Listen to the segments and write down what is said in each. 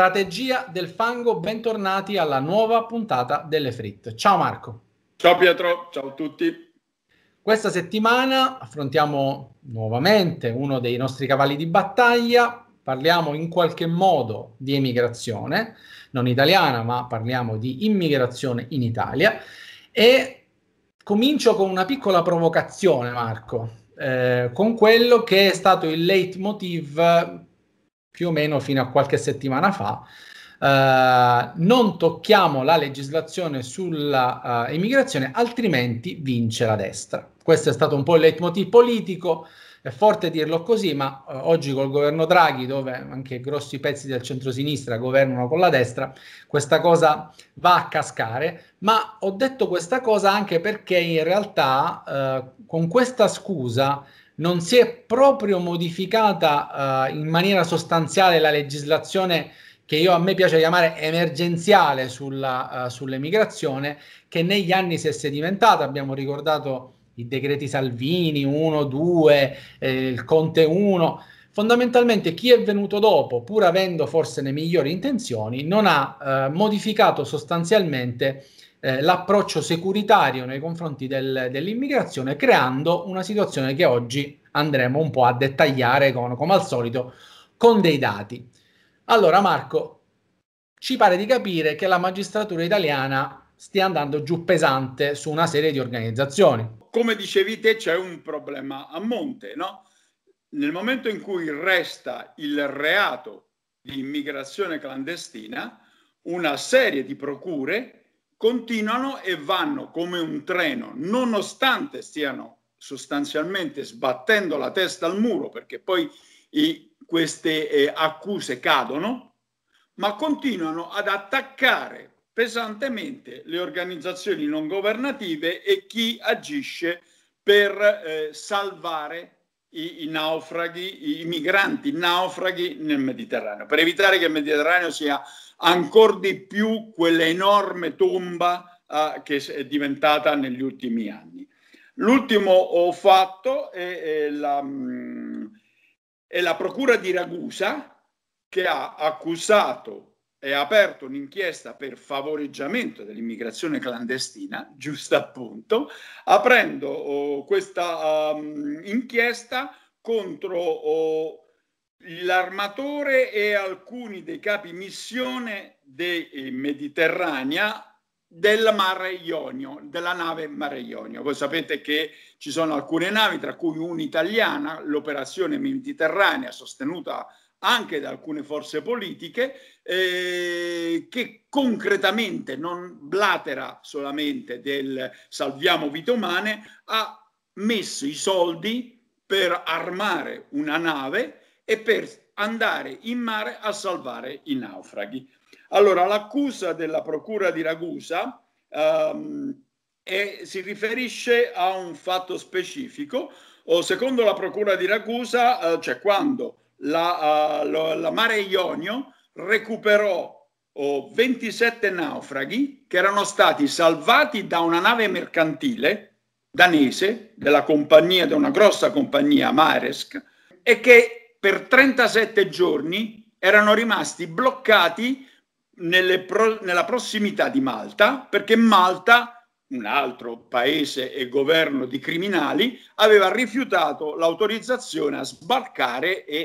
Strategia del fango, bentornati alla nuova puntata delle Frit. Ciao Marco. Ciao Pietro, ciao a tutti. Questa settimana affrontiamo nuovamente uno dei nostri cavalli di battaglia, parliamo in qualche modo di emigrazione, non italiana, ma parliamo di immigrazione in Italia e comincio con una piccola provocazione Marco, eh, con quello che è stato il leitmotiv più o meno fino a qualche settimana fa. Uh, non tocchiamo la legislazione sulla uh, immigrazione, altrimenti vince la destra. Questo è stato un po' il leitmotiv politico, è forte dirlo così, ma uh, oggi col governo Draghi, dove anche grossi pezzi del centrosinistra governano con la destra, questa cosa va a cascare. Ma ho detto questa cosa anche perché in realtà con questa scusa non si è proprio modificata uh, in maniera sostanziale la legislazione che io, a me piace chiamare emergenziale sulla, uh, sull'emigrazione, che negli anni si è sedimentata, abbiamo ricordato i decreti Salvini 1, 2, eh, il Conte 1. Fondamentalmente chi è venuto dopo, pur avendo forse le migliori intenzioni, non ha eh, modificato sostanzialmente eh, l'approccio securitario nei confronti del, dell'immigrazione, creando una situazione che oggi andremo un po' a dettagliare con, come al solito con dei dati. Allora Marco, ci pare di capire che la magistratura italiana stia andando giù pesante su una serie di organizzazioni. Come dicevi te c'è un problema a monte, no? Nel momento in cui resta il reato di immigrazione clandestina, una serie di procure continuano e vanno come un treno, nonostante stiano sostanzialmente sbattendo la testa al muro, perché poi i, queste eh, accuse cadono, ma continuano ad attaccare pesantemente le organizzazioni non governative e chi agisce per eh, salvare i, i, naufraghi, i migranti naufraghi nel Mediterraneo, per evitare che il Mediterraneo sia ancora di più quell'enorme tomba eh, che è diventata negli ultimi anni. L'ultimo fatto è, è, la, mm, è la Procura di Ragusa che ha accusato e aperto un'inchiesta per favoreggiamento dell'immigrazione clandestina, giusto appunto, aprendo oh, questa um, inchiesta contro oh, l'armatore e alcuni dei capi missione dei eh, Mediterranea del mare Ionio, della nave Mare Ionio. Voi sapete che ci sono alcune navi, tra cui un'italiana, l'operazione Mediterranea, sostenuta anche da alcune forze politiche, eh, che concretamente non blatera solamente del salviamo vite umane, ha messo i soldi per armare una nave e per andare in mare a salvare i naufraghi. Allora, l'accusa della Procura di Ragusa ehm, è, si riferisce a un fatto specifico. O secondo la Procura di Ragusa, eh, cioè quando la, uh, eh, la, la Mare Ionio recuperò oh, 27 naufraghi che erano stati salvati da una nave mercantile danese, della compagnia, di una grossa compagnia Maresk, e che per 37 giorni erano rimasti bloccati pro, nella prossimità di Malta perché Malta, un altro paese e governo di criminali, aveva rifiutato l'autorizzazione a sbarcare e,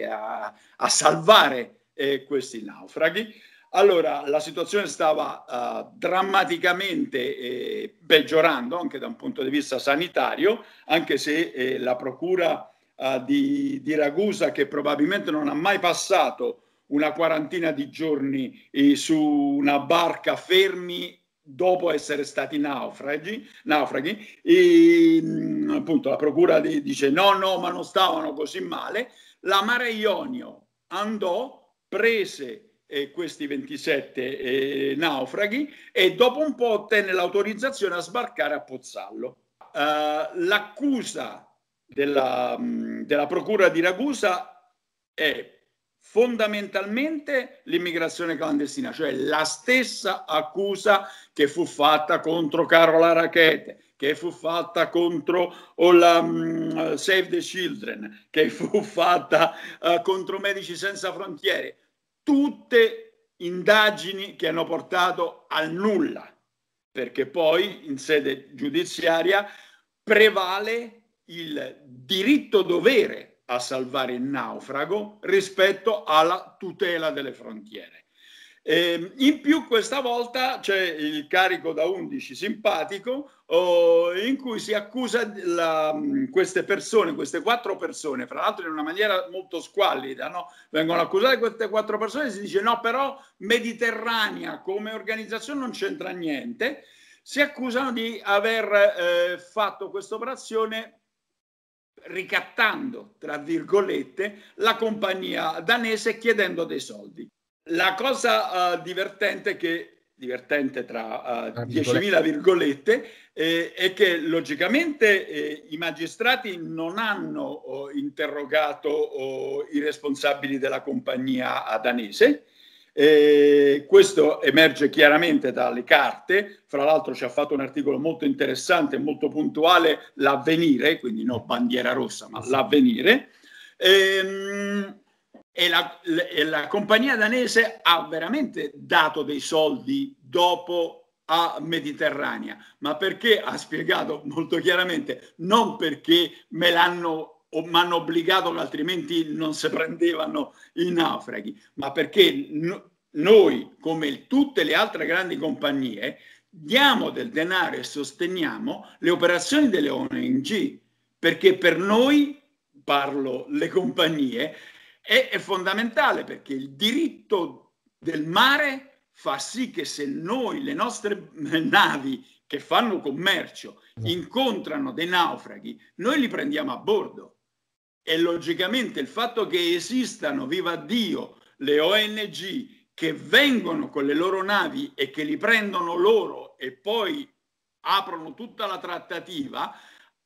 e a, a, salvare eh, questi naufraghi. Allora, la situazione stava uh, drammaticamente eh, peggiorando anche da un punto di vista sanitario, anche se eh, la procura eh, di, di, Ragusa che probabilmente non ha mai passato una quarantina di giorni eh, su una barca fermi dopo essere stati naufragi, naufraghi e mh, mm, appunto la procura di, dice no no ma non stavano così male la Mare Ionio andò prese eh, questi 27 eh, naufraghi e dopo un po' ottenne l'autorizzazione a sbarcare a Pozzallo uh, l'accusa della, mm, della Procura di Ragusa è fondamentalmente l'immigrazione clandestina, cioè la stessa accusa che fu fatta contro Carola Rackete, che fu fatta contro la, um, mm, Save the Children, che fu fatta uh, contro Medici Senza Frontiere, tutte indagini che hanno portato al nulla, perché poi in sede giudiziaria prevale il diritto dovere a salvare il naufrago rispetto alla tutela delle frontiere. Eh, in più questa volta c'è il carico da 11 simpatico oh, in cui si accusa la, queste persone, queste quattro persone, fra l'altro in una maniera molto squallida, no? vengono accusate queste quattro persone e si dice no però Mediterranea come organizzazione non c'entra niente, si accusano di aver eh, fatto questa operazione ricattando, tra virgolette, la compagnia danese chiedendo dei soldi. La cosa uh, divertente, che, divertente tra uh, eh, 10.000 virgolette, eh, è che logicamente eh, i magistrati non hanno oh, interrogato oh, i responsabili della compagnia danese, e questo emerge chiaramente dalle carte, fra l'altro ci ha fatto un articolo molto interessante, e molto puntuale, l'avvenire, quindi non bandiera rossa, ma l'avvenire. E, ehm, e, la, e la compagnia danese ha veramente dato dei soldi dopo a Mediterranea, ma perché ha spiegato molto chiaramente, non perché me l'hanno o mi hanno obbligato che altrimenti non si prendevano i naufraghi, ma perché no, noi, come tutte le altre grandi compagnie, diamo del denaro e sosteniamo le operazioni delle ONG, perché per noi, parlo le compagnie, è, è fondamentale perché il diritto del mare fa sì che se noi, le nostre navi che fanno commercio, mm. incontrano dei naufraghi, noi li prendiamo a bordo e logicamente il fatto che esistano, viva Dio, le ONG che vengono con le loro navi e che li prendono loro e poi aprono tutta la trattativa,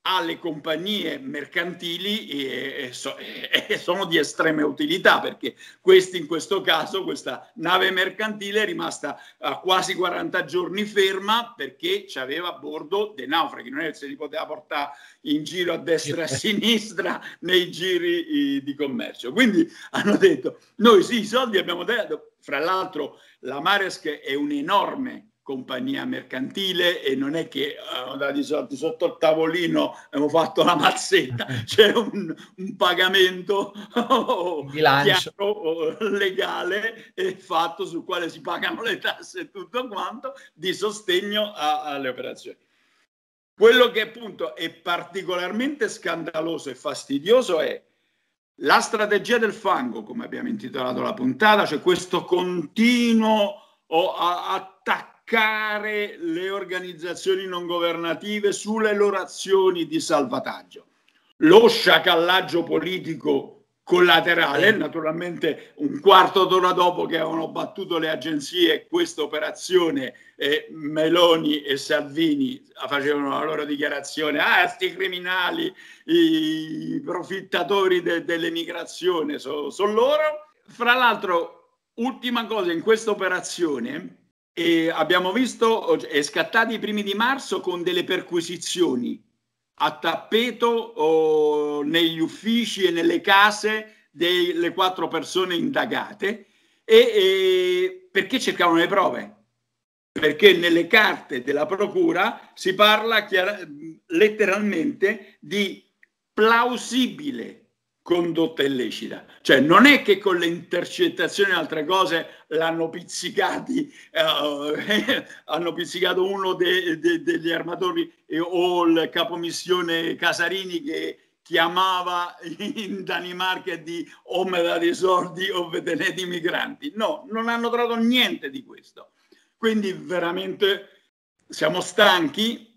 alle compagnie mercantili e, e, so, e, sono di estrema utilità perché questi, in questo caso questa nave mercantile è rimasta a quasi 40 giorni ferma perché ci aveva a bordo dei naufraghi, non è che se li poteva portare in giro a destra e a sinistra nei giri i, di commercio. Quindi hanno detto noi sì i soldi abbiamo dato, fra l'altro la Maresk è un enorme compagnia mercantile e non è che erano eh, andati soldi sotto il tavolino abbiamo fatto la mazzetta c'è un, un pagamento oh, chiaro, oh, legale fatto sul quale si pagano le tasse e tutto quanto di sostegno a, alle operazioni quello che appunto è particolarmente scandaloso e fastidioso è la strategia del fango come abbiamo intitolato la puntata cioè questo continuo oh, atto attaccare le organizzazioni non governative sulle loro azioni di salvataggio. Lo sciacallaggio politico collaterale, naturalmente un quarto d'ora dopo che avevano battuto le agenzie questa operazione eh, Meloni e Salvini eh, facevano la loro dichiarazione ah sti criminali i profittatori de- dell'emigrazione sono so loro fra l'altro ultima cosa in questa operazione e abbiamo visto, è scattato i primi di marzo con delle perquisizioni a tappeto oh, negli uffici e nelle case delle quattro persone indagate e, e perché cercavano le prove? Perché nelle carte della procura si parla chiar- letteralmente di plausibile condotta illecita. Cioè non è che con le intercettazioni e altre cose l'hanno pizzicati, eh, hanno pizzicato uno de, de, degli armatori eh, o il capomissione Casarini che chiamava in Danimarca di o me date i soldi o vedete i migranti. No, non hanno trovato niente di questo. Quindi veramente siamo stanchi.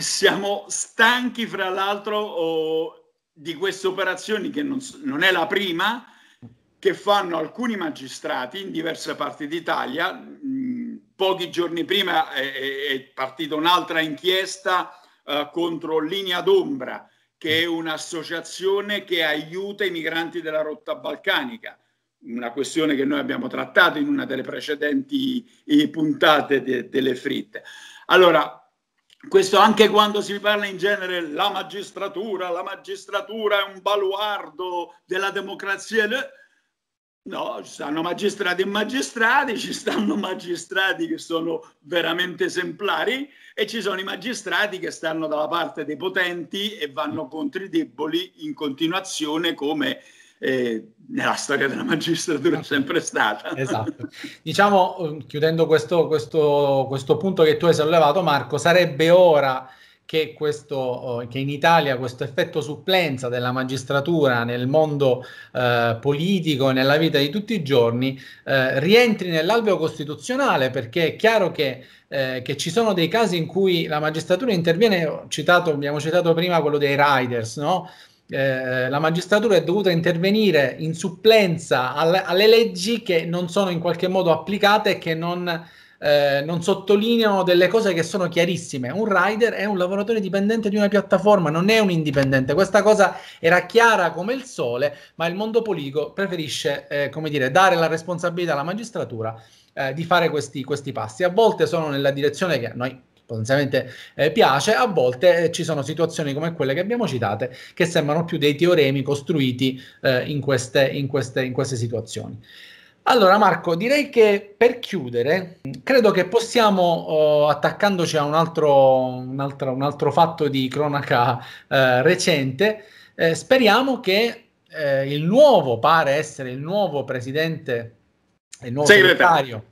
Siamo stanchi, fra l'altro, oh, di queste operazioni, che non, non è la prima, che fanno alcuni magistrati in diverse parti d'Italia. Mm, pochi giorni prima è, è partita un'altra inchiesta eh, contro Linea d'Ombra, che è un'associazione che aiuta i migranti della rotta balcanica una questione che noi abbiamo trattato in una delle precedenti eh, puntate de, delle fritte. Allora, questo anche quando si parla in genere la magistratura, la magistratura è un baluardo della democrazia. No, ci stanno magistrati e magistrati, ci stanno magistrati che sono veramente esemplari e ci sono i magistrati che stanno dalla parte dei potenti e vanno contro i deboli in continuazione come eh, nella storia della magistratura è esatto. sempre stata. Esatto. Diciamo, mm, chiudendo questo, questo, questo punto che tu hai sollevato, Marco, sarebbe ora che, questo, oh, che in Italia questo effetto supplenza della magistratura nel mondo eh, politico e nella vita di tutti i giorni eh, rientri nell'alveo costituzionale perché è chiaro che, eh, che, ci sono dei casi in cui la magistratura interviene, citato, abbiamo citato prima quello dei riders, no? eh, la magistratura è dovuta intervenire in supplenza al, alle leggi che non sono in qualche modo applicate e che non, eh, non, sottolineano delle cose che sono chiarissime. Un rider è un lavoratore dipendente di una piattaforma, non è un indipendente. Questa cosa era chiara come il sole, ma il mondo politico preferisce eh, come dire, dare la responsabilità alla magistratura eh, di fare questi, questi passi. A volte sono nella direzione che noi potenzialmente eh, piace, a volte eh, ci sono situazioni come quelle che abbiamo citate che sembrano più dei teoremi costruiti eh, in, queste, in, queste, in queste situazioni. Allora Marco, direi che per chiudere, credo che possiamo, eh, attaccandoci a un altro, un, altro, un altro, fatto di cronaca eh, recente, eh, speriamo che eh, il nuovo, pare essere il nuovo presidente, il nuovo segretario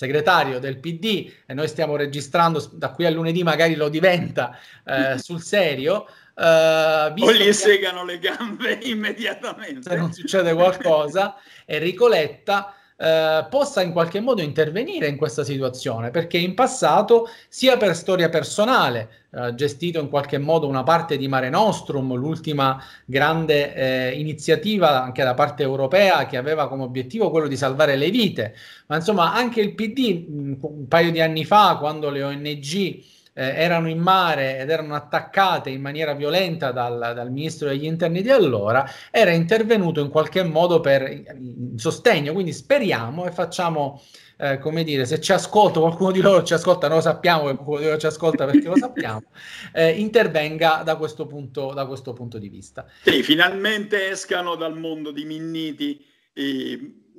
segretario del PD e noi stiamo registrando da qui a lunedì magari lo diventa eh, sul serio. Eh, o gli segano le gambe immediatamente. Se non succede qualcosa, Enrico Letta eh, possa in qualche modo intervenire in questa situazione, perché in passato, sia per storia personale, eh, gestito in qualche modo una parte di Mare Nostrum, l'ultima grande eh, iniziativa anche da parte europea che aveva come obiettivo quello di salvare le vite, ma insomma anche il PD un paio di anni fa, quando le ONG eh, erano in mare ed erano attaccate in maniera violenta dal, dal, ministro degli interni di allora, era intervenuto in qualche modo per in sostegno. Quindi speriamo e facciamo, eh, come dire, se ci ascolta, qualcuno di loro ci ascolta, noi lo sappiamo che qualcuno di loro ci ascolta perché lo sappiamo, eh, intervenga da questo, punto, da questo punto di vista. Sì, finalmente escano dal mondo di Minniti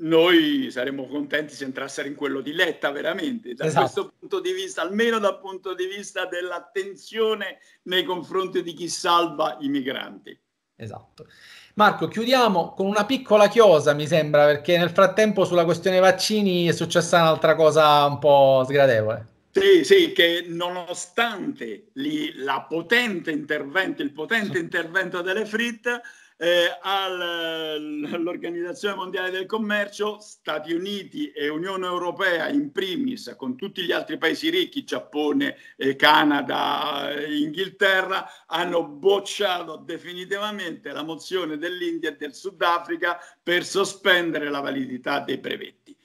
noi saremmo contenti se entrassero in quello di Letta veramente, da esatto. questo punto di vista, almeno dal punto di vista dell'attenzione nei confronti di chi salva i migranti. Esatto. Marco, chiudiamo con una piccola chiosa, mi sembra, perché nel frattempo sulla questione vaccini è successa un'altra cosa un po' sgradevole. Sì, sì, che nonostante lì, potente il potente intervento delle FRIT, eh, eh, all'Organizzazione Mondiale del Commercio, Stati Uniti e Unione Europea in primis, con tutti gli altri paesi ricchi, Giappone, eh, Canada, eh, Inghilterra, hanno bocciato definitivamente la mozione dell'India e del Sudafrica per sospendere la validità dei brevetti.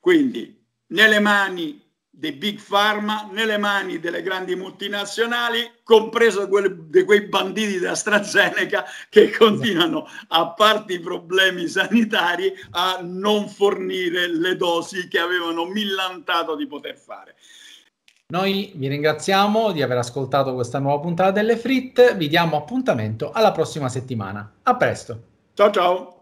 Quindi nelle mani dei big pharma nelle mani delle grandi multinazionali, compreso quel, di quei banditi di AstraZeneca che esatto. continuano, a parte i problemi sanitari, a non fornire le dosi che avevano millantato di poter fare. Noi vi ringraziamo di aver ascoltato questa nuova puntata delle Fritte, vi diamo appuntamento alla prossima settimana. A presto. Ciao ciao.